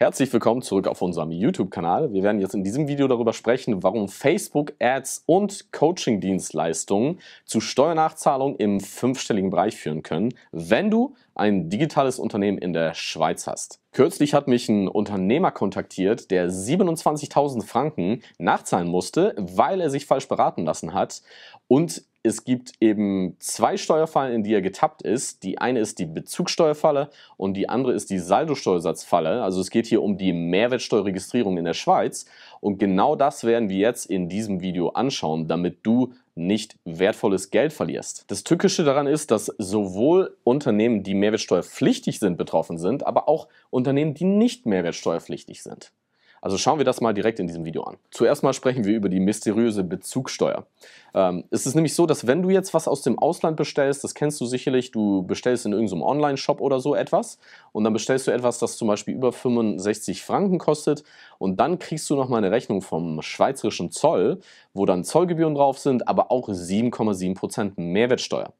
Herzlich willkommen zurück auf unserem YouTube-Kanal. Wir werden jetzt in diesem Video darüber sprechen, warum Facebook-Ads und Coaching-Dienstleistungen zu Steuernachzahlung im fünfstelligen Bereich führen können, wenn du ein digitales Unternehmen in der Schweiz hast. Kürzlich hat mich ein Unternehmer kontaktiert, der 27.000 Franken nachzahlen musste, weil er sich falsch beraten lassen hat und es gibt eben zwei Steuerfallen, in die er getappt ist. Die eine ist die Bezugssteuerfalle und die andere ist die Saldosteuersatzfalle. Also es geht hier um die Mehrwertsteuerregistrierung in der Schweiz. Und genau das werden wir jetzt in diesem Video anschauen, damit du nicht wertvolles Geld verlierst. Das Tückische daran ist, dass sowohl Unternehmen, die mehrwertsteuerpflichtig sind, betroffen sind, aber auch Unternehmen, die nicht mehrwertsteuerpflichtig sind. Also schauen wir das mal direkt in diesem Video an. Zuerst mal sprechen wir über die mysteriöse Bezugssteuer. Ähm, es ist nämlich so, dass wenn du jetzt was aus dem Ausland bestellst, das kennst du sicherlich, du bestellst in irgendeinem Online-Shop oder so etwas und dann bestellst du etwas, das zum Beispiel über 65 Franken kostet und dann kriegst du nochmal eine Rechnung vom schweizerischen Zoll, wo dann Zollgebühren drauf sind, aber auch 7,7% Mehrwertsteuer.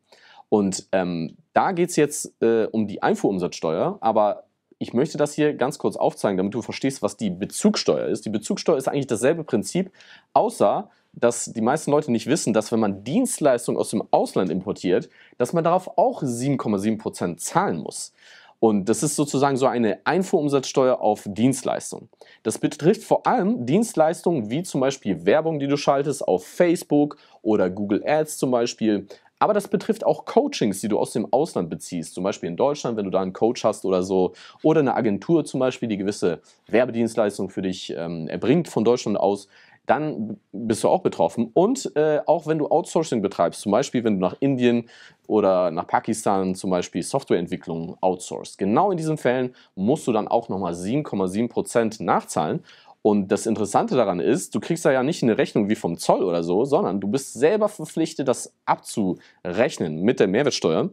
Und ähm, da geht es jetzt äh, um die Einfuhrumsatzsteuer, aber ich möchte das hier ganz kurz aufzeigen, damit du verstehst, was die Bezugssteuer ist. Die Bezugssteuer ist eigentlich dasselbe Prinzip, außer dass die meisten Leute nicht wissen, dass wenn man Dienstleistungen aus dem Ausland importiert, dass man darauf auch 7,7% zahlen muss. Und das ist sozusagen so eine Einfuhrumsatzsteuer auf Dienstleistungen. Das betrifft vor allem Dienstleistungen wie zum Beispiel Werbung, die du schaltest auf Facebook oder Google Ads zum Beispiel, aber das betrifft auch Coachings, die du aus dem Ausland beziehst, zum Beispiel in Deutschland, wenn du da einen Coach hast oder so, oder eine Agentur zum Beispiel, die gewisse Werbedienstleistungen für dich ähm, erbringt von Deutschland aus, dann bist du auch betroffen. Und äh, auch wenn du Outsourcing betreibst, zum Beispiel wenn du nach Indien oder nach Pakistan zum Beispiel Softwareentwicklung outsourcest, genau in diesen Fällen musst du dann auch nochmal 7,7% Prozent nachzahlen. Und das Interessante daran ist, du kriegst da ja nicht eine Rechnung wie vom Zoll oder so, sondern du bist selber verpflichtet, das abzurechnen mit der Mehrwertsteuer.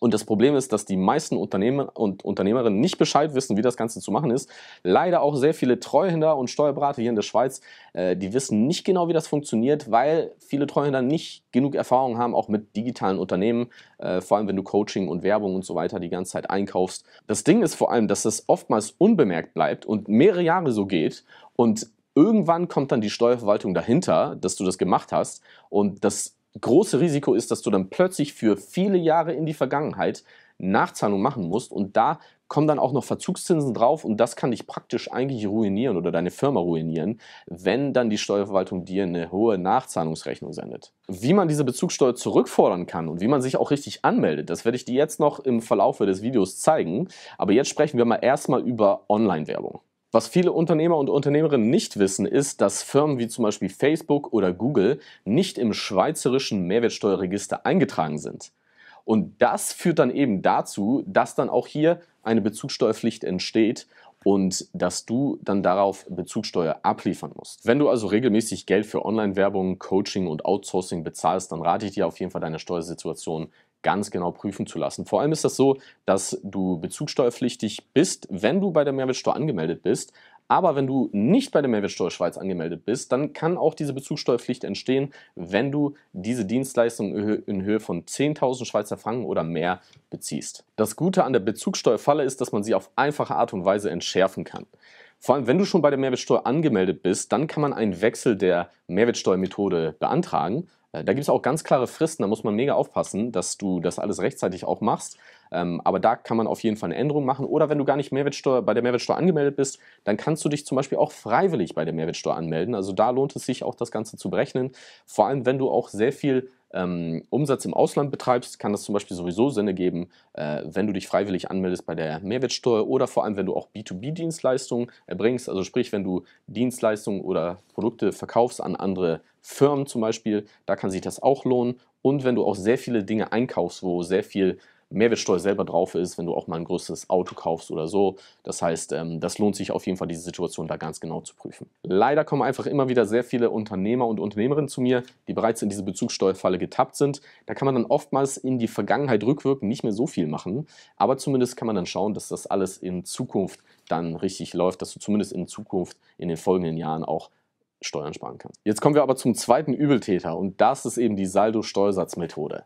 Und das Problem ist, dass die meisten Unternehmer und Unternehmerinnen nicht Bescheid wissen, wie das Ganze zu machen ist. Leider auch sehr viele Treuhänder und Steuerberater hier in der Schweiz, äh, die wissen nicht genau, wie das funktioniert, weil viele Treuhänder nicht genug Erfahrung haben, auch mit digitalen Unternehmen, äh, vor allem wenn du Coaching und Werbung und so weiter die ganze Zeit einkaufst. Das Ding ist vor allem, dass es oftmals unbemerkt bleibt und mehrere Jahre so geht und Irgendwann kommt dann die Steuerverwaltung dahinter, dass du das gemacht hast und das große Risiko ist, dass du dann plötzlich für viele Jahre in die Vergangenheit Nachzahlung machen musst und da kommen dann auch noch Verzugszinsen drauf und das kann dich praktisch eigentlich ruinieren oder deine Firma ruinieren, wenn dann die Steuerverwaltung dir eine hohe Nachzahlungsrechnung sendet. Wie man diese Bezugssteuer zurückfordern kann und wie man sich auch richtig anmeldet, das werde ich dir jetzt noch im Verlauf des Videos zeigen, aber jetzt sprechen wir mal erstmal über Online-Werbung. Was viele Unternehmer und Unternehmerinnen nicht wissen, ist, dass Firmen wie zum Beispiel Facebook oder Google nicht im schweizerischen Mehrwertsteuerregister eingetragen sind. Und das führt dann eben dazu, dass dann auch hier eine Bezugssteuerpflicht entsteht und dass du dann darauf Bezugssteuer abliefern musst. Wenn du also regelmäßig Geld für Online-Werbung, Coaching und Outsourcing bezahlst, dann rate ich dir auf jeden Fall, deine Steuersituation ganz genau prüfen zu lassen. Vor allem ist das so, dass du bezugsteuerpflichtig bist, wenn du bei der Mehrwertsteuer angemeldet bist. Aber wenn du nicht bei der Mehrwertsteuer Schweiz angemeldet bist, dann kann auch diese Bezugssteuerpflicht entstehen, wenn du diese Dienstleistung in Höhe von 10.000 Schweizer Franken oder mehr beziehst. Das Gute an der Bezugssteuerfalle ist, dass man sie auf einfache Art und Weise entschärfen kann. Vor allem, wenn du schon bei der Mehrwertsteuer angemeldet bist, dann kann man einen Wechsel der Mehrwertsteuermethode beantragen äh, da gibt es auch ganz klare Fristen, da muss man mega aufpassen, dass du das alles rechtzeitig auch machst. Ähm, aber da kann man auf jeden Fall eine Änderung machen. Oder wenn du gar nicht Mehrwertsteuer, bei der Mehrwertsteuer angemeldet bist, dann kannst du dich zum Beispiel auch freiwillig bei der Mehrwertsteuer anmelden. Also da lohnt es sich auch, das Ganze zu berechnen. Vor allem, wenn du auch sehr viel ähm, Umsatz im Ausland betreibst, kann das zum Beispiel sowieso Sinn geben, äh, wenn du dich freiwillig anmeldest bei der Mehrwertsteuer oder vor allem, wenn du auch B2B-Dienstleistungen erbringst, also sprich, wenn du Dienstleistungen oder Produkte verkaufst an andere Firmen zum Beispiel, da kann sich das auch lohnen. Und wenn du auch sehr viele Dinge einkaufst, wo sehr viel Mehrwertsteuer selber drauf ist, wenn du auch mal ein größeres Auto kaufst oder so. Das heißt, ähm, das lohnt sich auf jeden Fall, diese Situation da ganz genau zu prüfen. Leider kommen einfach immer wieder sehr viele Unternehmer und Unternehmerinnen zu mir, die bereits in diese Bezugssteuerfalle getappt sind. Da kann man dann oftmals in die Vergangenheit rückwirken, nicht mehr so viel machen, aber zumindest kann man dann schauen, dass das alles in Zukunft dann richtig läuft, dass du zumindest in Zukunft in den folgenden Jahren auch Steuern sparen kannst. Jetzt kommen wir aber zum zweiten Übeltäter und das ist eben die Saldo-Steuersatzmethode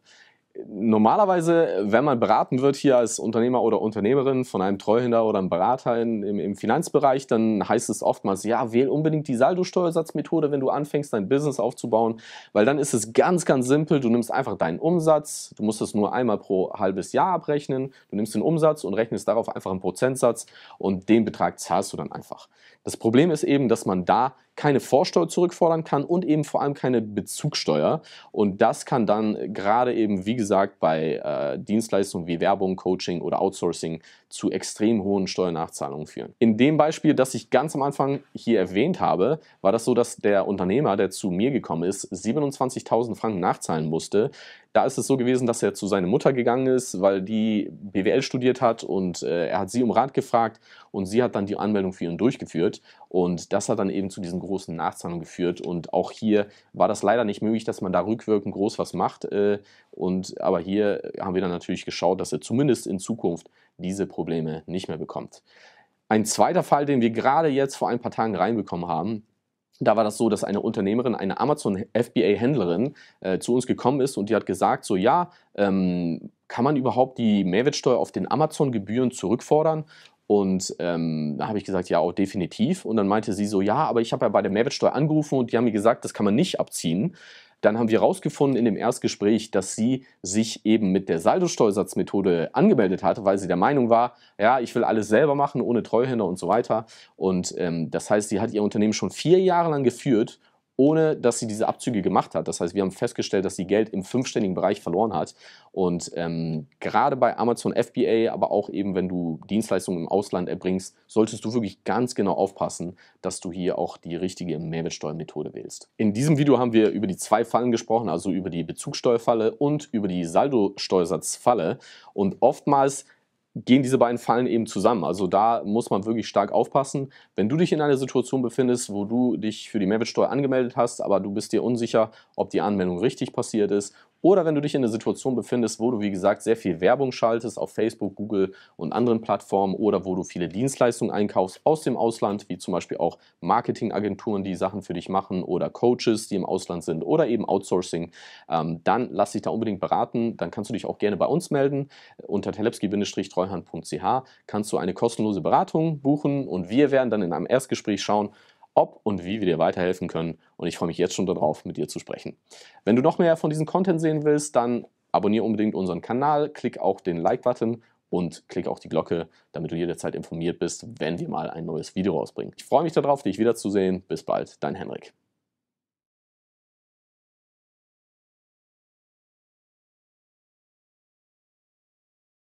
normalerweise, wenn man beraten wird hier als Unternehmer oder Unternehmerin von einem Treuhänder oder einem Berater in, im, im, Finanzbereich, dann heißt es oftmals, ja, wähl unbedingt die Saldosteuersatzmethode, wenn du anfängst, dein Business aufzubauen, weil dann ist es ganz, ganz simpel. Du nimmst einfach deinen Umsatz, du musst es nur einmal pro halbes Jahr abrechnen, du nimmst den Umsatz und rechnest darauf einfach einen Prozentsatz und den Betrag zahlst du dann einfach. Das Problem ist eben, dass man da keine Vorsteuer zurückfordern kann und eben vor allem keine Bezugssteuer. Und das kann dann gerade eben, wie gesagt, bei äh, Dienstleistungen wie Werbung, Coaching oder Outsourcing zu extrem hohen Steuernachzahlungen führen. In dem Beispiel, das ich ganz am Anfang hier erwähnt habe, war das so, dass der Unternehmer, der zu mir gekommen ist, 27.000 Franken nachzahlen musste. Da ist es so gewesen, dass er zu seiner Mutter gegangen ist, weil die BWL studiert hat und äh, er hat sie um Rat gefragt und sie hat dann die Anmeldung für ihn durchgeführt und das hat dann eben zu diesen großen Nachzahlungen geführt und auch hier war das leider nicht möglich, dass man da rückwirkend groß was macht äh, und aber hier haben wir dann natürlich geschaut, dass er zumindest in Zukunft diese Probleme nicht mehr bekommt. Ein zweiter Fall, den wir gerade jetzt vor ein paar Tagen reinbekommen haben, da war das so, dass eine Unternehmerin, eine Amazon FBA-Händlerin äh, zu uns gekommen ist und die hat gesagt, so ja, ähm, kann man überhaupt die Mehrwertsteuer auf den Amazon-Gebühren zurückfordern? Und ähm, da habe ich gesagt, ja, auch definitiv. Und dann meinte sie so, ja, aber ich habe ja bei der Mehrwertsteuer angerufen und die haben mir gesagt, das kann man nicht abziehen. Dann haben wir herausgefunden in dem Erstgespräch, dass sie sich eben mit der Saldo-Steuersatzmethode angemeldet hatte, weil sie der Meinung war, ja, ich will alles selber machen, ohne Treuhänder und so weiter. Und ähm, das heißt, sie hat ihr Unternehmen schon vier Jahre lang geführt ohne dass sie diese Abzüge gemacht hat. Das heißt, wir haben festgestellt, dass sie Geld im fünfständigen Bereich verloren hat. Und ähm, gerade bei Amazon FBA, aber auch eben, wenn du Dienstleistungen im Ausland erbringst, solltest du wirklich ganz genau aufpassen, dass du hier auch die richtige Mehrwertsteuermethode wählst. In diesem Video haben wir über die zwei Fallen gesprochen, also über die Bezugssteuerfalle und über die Saldosteuersatzfalle. Und oftmals gehen diese beiden Fallen eben zusammen. Also da muss man wirklich stark aufpassen. Wenn du dich in einer Situation befindest, wo du dich für die Mehrwertsteuer angemeldet hast, aber du bist dir unsicher, ob die Anmeldung richtig passiert ist oder wenn du dich in einer Situation befindest, wo du, wie gesagt, sehr viel Werbung schaltest auf Facebook, Google und anderen Plattformen oder wo du viele Dienstleistungen einkaufst aus dem Ausland, wie zum Beispiel auch Marketingagenturen, die Sachen für dich machen oder Coaches, die im Ausland sind oder eben Outsourcing, ähm, dann lass dich da unbedingt beraten. Dann kannst du dich auch gerne bei uns melden. Unter telepski-treuhand.ch kannst du eine kostenlose Beratung buchen und wir werden dann in einem Erstgespräch schauen, ob und wie wir dir weiterhelfen können. Und ich freue mich jetzt schon darauf, mit dir zu sprechen. Wenn du noch mehr von diesem Content sehen willst, dann abonniere unbedingt unseren Kanal, klick auch den Like-Button und klick auch die Glocke, damit du jederzeit informiert bist, wenn wir mal ein neues Video rausbringen. Ich freue mich darauf, dich wiederzusehen. Bis bald, dein Henrik.